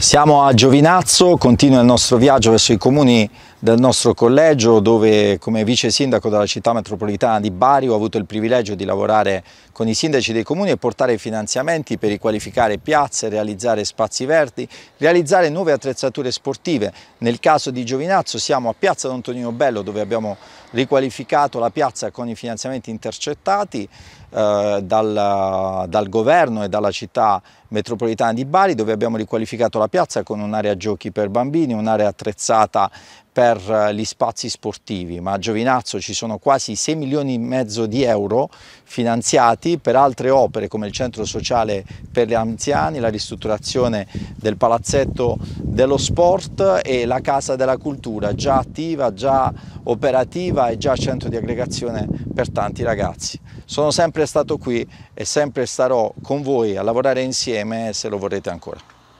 Siamo a Giovinazzo, continua il nostro viaggio verso i comuni del nostro collegio dove come vice sindaco della città metropolitana di Bari ho avuto il privilegio di lavorare con i sindaci dei comuni e portare finanziamenti per riqualificare piazze, realizzare spazi verdi, realizzare nuove attrezzature sportive. Nel caso di Giovinazzo siamo a Piazza Don Bello dove abbiamo riqualificato la piazza con i finanziamenti intercettati eh, dal, dal, governo e dalla città metropolitana di Bari dove abbiamo riqualificato la piazza con un'area giochi per bambini, un'area attrezzata per eh, gli spazi sportivi, ma a Giovinazzo ci sono quasi 6 milioni e mezzo di euro finanziati per altre opere come il centro sociale per gli anziani, la ristrutturazione del palazzetto dello sport e la Casa della Cultura, già attiva, già operativa e già centro di aggregazione per tanti ragazzi. Sono sempre stato qui e sempre starò con voi a lavorare insieme se lo vorrete ancora.